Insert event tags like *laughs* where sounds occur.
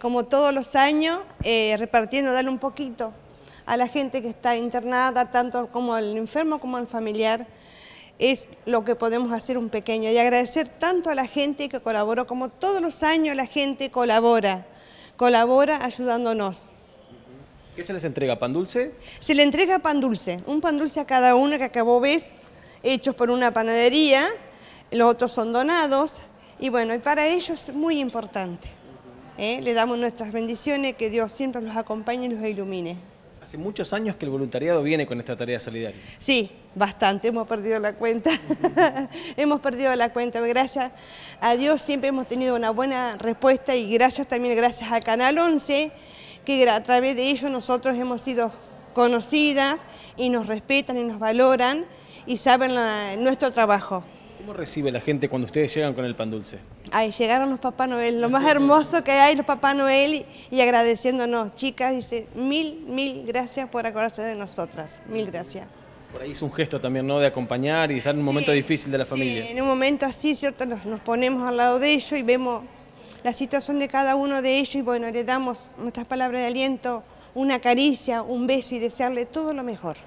como todos los años, eh, repartiendo, darle un poquito a la gente que está internada, tanto como al enfermo como al familiar, es lo que podemos hacer un pequeño. Y agradecer tanto a la gente que colaboró, como todos los años la gente colabora, colabora ayudándonos. ¿Qué se les entrega? ¿Pan dulce? Se le entrega pan dulce, un pan dulce a cada uno que acabó ves, hechos por una panadería, los otros son donados, y bueno, y para ellos es muy importante. ¿eh? le damos nuestras bendiciones, que Dios siempre los acompañe y los ilumine. Hace muchos años que el voluntariado viene con esta tarea solidaria. Sí, bastante, hemos perdido la cuenta. *laughs* hemos perdido la cuenta. Gracias a Dios siempre hemos tenido una buena respuesta y gracias también, gracias a Canal 11, que a través de ellos nosotros hemos sido conocidas y nos respetan y nos valoran y saben nuestro trabajo. ¿Cómo recibe la gente cuando ustedes llegan con el pan dulce? Ay, llegaron los Papá Noel, lo más hermoso que hay, los Papá Noel, y, agradeciéndonos. Chicas, dice, mil, mil gracias por acordarse de nosotras, mil gracias. Por ahí es un gesto también, ¿no? De acompañar y dejar un momento difícil de la familia. Sí, en un momento así, ¿cierto? Nos, nos, ponemos al lado de ellos y vemos la situación de cada uno de ellos y bueno, le damos nuestras palabras de aliento, una caricia, un beso y desearle todo lo mejor.